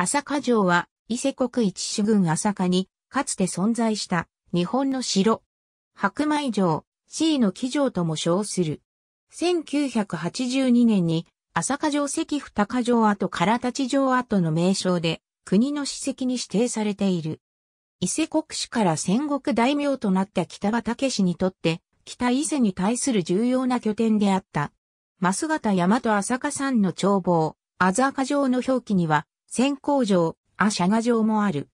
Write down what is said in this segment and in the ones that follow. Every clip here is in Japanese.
朝霞城は、伊勢国一主軍朝霞に、かつて存在した、日本の城。白米城、C の騎城とも称する。1982年に、朝霞城関二高城跡唐立城跡の名称で、国の史跡に指定されている。伊勢国市から戦国大名となった北畑武氏にとって、北伊勢に対する重要な拠点であった。増形山と朝霞山の眺望、朝霞城の表記には、千工場、阿舎賀城もある。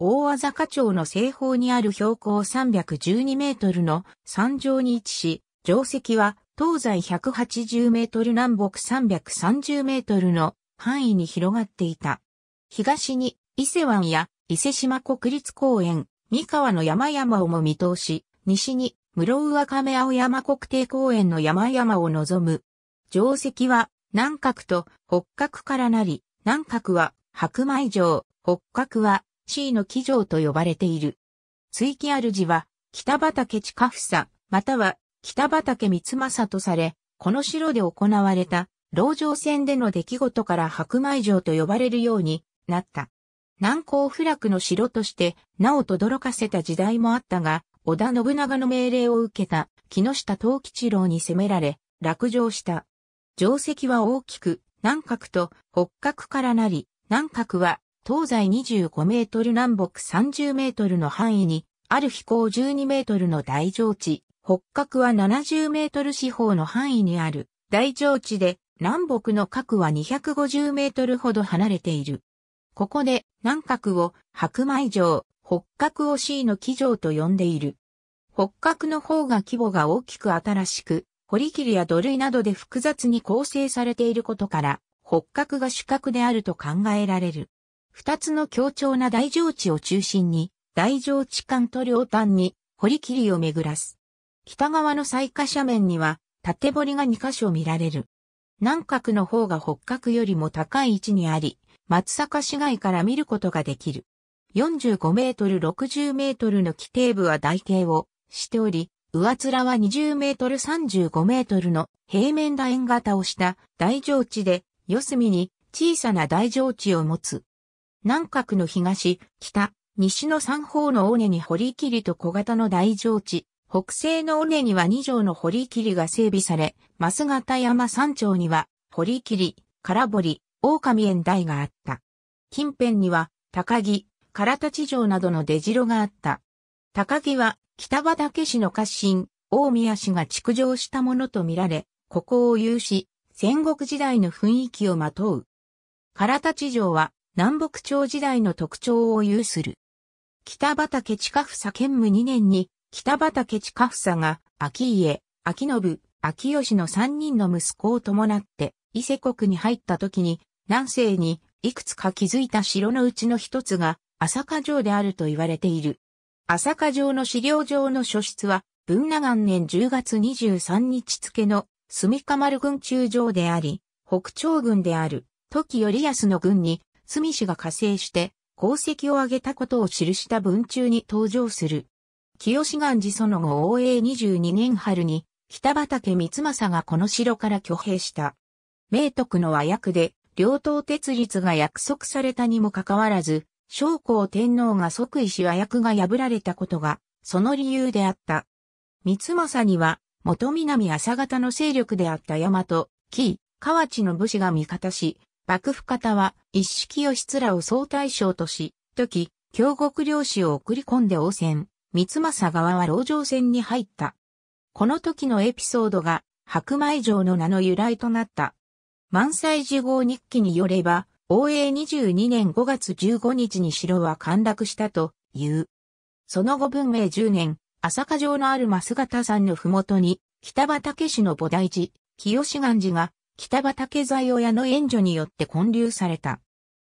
大和坂町の西方にある標高312メートルの山上に位置し、城石は東西180メートル南北330メートルの範囲に広がっていた。東に伊勢湾や伊勢島国立公園、三河の山々をも見通し、西に室上亀青山国定公園の山々を望む。城石は南角と北角からなり、南角は白米城、北角は C の騎城と呼ばれている。追記主は北畠近房、または北畠三政とされ、この城で行われた、牢城戦での出来事から白米城と呼ばれるようになった。南高不落の城として名を轟かせた時代もあったが、織田信長の命令を受けた木下藤吉郎に攻められ、落城した。城石は大きく、南角と北角からなり、南角は東西25メートル南北30メートルの範囲に、ある飛行12メートルの大上地、北角は70メートル四方の範囲にある大上地で、南北の角は250メートルほど離れている。ここで南角を白米城、北角を C の騎城と呼んでいる。北角の方が規模が大きく新しく、堀切や土塁などで複雑に構成されていることから、骨格が主角であると考えられる。二つの強調な大上地を中心に、大上地間と両端に堀切りを巡らす。北側の最下斜面には縦堀が2箇所見られる。南角の方が北角よりも高い位置にあり、松阪市街から見ることができる。45メートル60メートルの規定部は台形をしており、上面は20メートル35メートルの平面楕円型をした大上地で四隅に小さな大城地を持つ。南角の東、北、西の三方の尾根に堀切と小型の大城地、北西の尾根には二条の堀切が整備され、増形山山頂には堀切、空堀、狼園台があった。近辺には高木、唐立城などの出城があった。高木は北畠氏の家臣、大宮氏が築城したものとみられ、ここを有し、戦国時代の雰囲気をまとう。唐田地城は南北朝時代の特徴を有する。北畠近房建武2年に北畠近房が秋家、秋信、秋吉の3人の息子を伴って伊勢国に入った時に南西にいくつか築いた城のうちの一つが朝霞城であると言われている。朝霞城の資料上の書室は文長元年10月23日付の住蒲丸軍中将であり、北朝軍である、時頼康の軍に、住氏が加勢して、功績を挙げたことを記した文中に登場する。清志願寺その後応永22年春に、北畠光政がこの城から挙兵した。明徳の和訳で、両党鉄立が約束されたにもかかわらず、将校天皇が即位し和訳が破られたことが、その理由であった。三政には、元南朝方の勢力であった大和、紀伊、河内の武士が味方し、幕府方は一式義らを総大将とし、時、京国領主を送り込んで応戦、三政側は牢城戦に入った。この時のエピソードが白米城の名の由来となった。満載事号日記によれば、応永22年5月15日に城は陥落したという。その後文明10年、朝霞城のある増形山のふもとに、北畠氏の菩提寺、清志願寺が、北畠財親の援助によって建立された。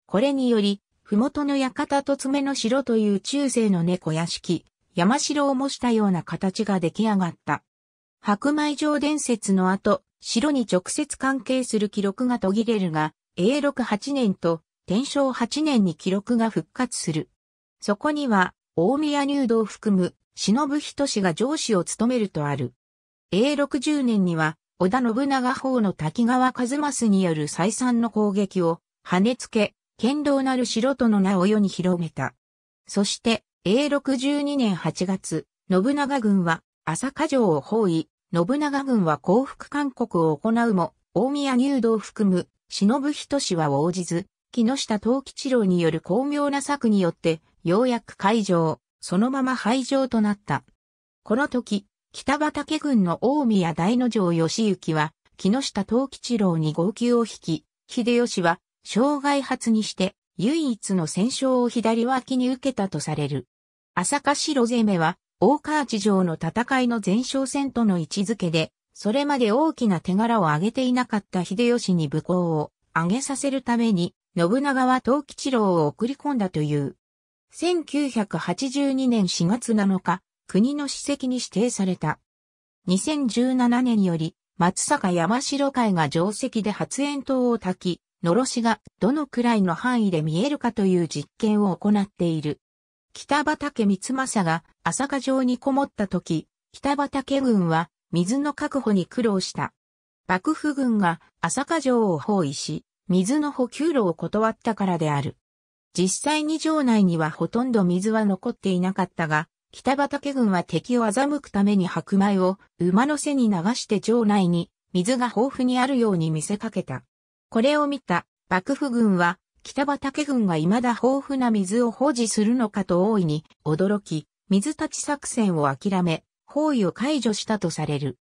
これにより、麓の館と爪の城という中世の猫屋敷、山城を模したような形が出来上がった。白米城伝説の後、城に直接関係する記録が途切れるが、永禄8年と天正8年に記録が復活する。そこには、大宮入道を含む、忍人氏が上司を務めるとある。永60年には、織田信長法の滝川和正による再三の攻撃を、跳ねつけ、剣道なる城との名を世に広めた。そして、永62年8月、信長軍は、朝霞城を包囲、信長軍は降伏勧告を行うも、大宮入道を含む、忍人氏は応じず、木下東吉郎による巧妙な策によって、ようやく会場、そのまま廃場となった。この時、北畠軍の大宮大野城義行は、木下藤吉郎に号泣を引き、秀吉は、障害発にして、唯一の戦勝を左脇に受けたとされる。朝霞城攻めは、大河内城の戦いの前哨戦との位置づけで、それまで大きな手柄を上げていなかった秀吉に武功を上げさせるために、信長は東吉郎を送り込んだという。1982年4月7日、国の史跡に指定された。2017年より、松坂山城会が定石で発煙筒を焚き、のろしがどのくらいの範囲で見えるかという実験を行っている。北畠光政が浅香城にこもった時、北畠軍は水の確保に苦労した。幕府軍が浅香城を包囲し、水の補給路を断ったからである。実際に城内にはほとんど水は残っていなかったが、北畠軍は敵を欺くために白米を馬の背に流して城内に水が豊富にあるように見せかけた。これを見た幕府軍は北畠軍が未だ豊富な水を保持するのかと大いに驚き、水立ち作戦を諦め、包囲を解除したとされる。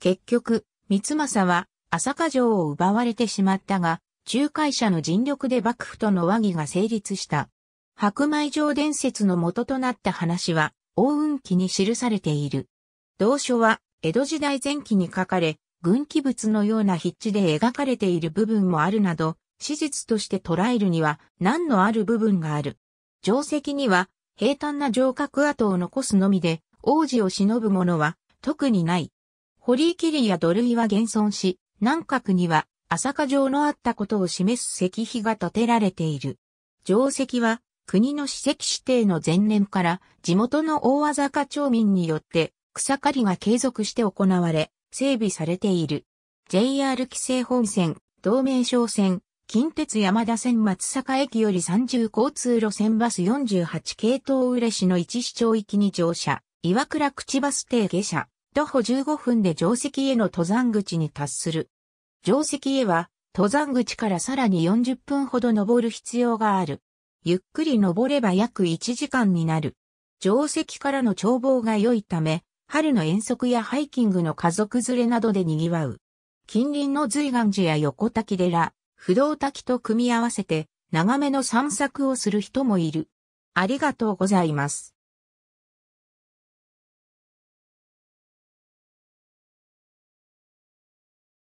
結局、三政は朝霞城を奪われてしまったが、仲介者の尽力で幕府との和議が成立した。白米城伝説の元となった話は、王運記に記されている。同書は、江戸時代前期に書かれ、軍記物のような筆致で描かれている部分もあるなど、史実として捉えるには何のある部分がある。定石には、平坦な城郭跡を残すのみで、王子を忍ぶものは特にない。堀切や土塁は現存し、南角には朝霞城のあったことを示す石碑が建てられている。城石は国の史跡指定の前年から地元の大和坂町民によって草刈りが継続して行われ、整備されている。JR 規制本線、同名商線、近鉄山田線松坂駅より30交通路線バス48系統嬉野一市町域に乗車、岩倉口バス停下車、徒歩15分で定石への登山口に達する。定石へは、登山口からさらに40分ほど登る必要がある。ゆっくり登れば約1時間になる。定石からの眺望が良いため、春の遠足やハイキングの家族連れなどで賑わう。近隣の随岩寺や横滝寺、不動滝と組み合わせて、長めの散策をする人もいる。ありがとうございます。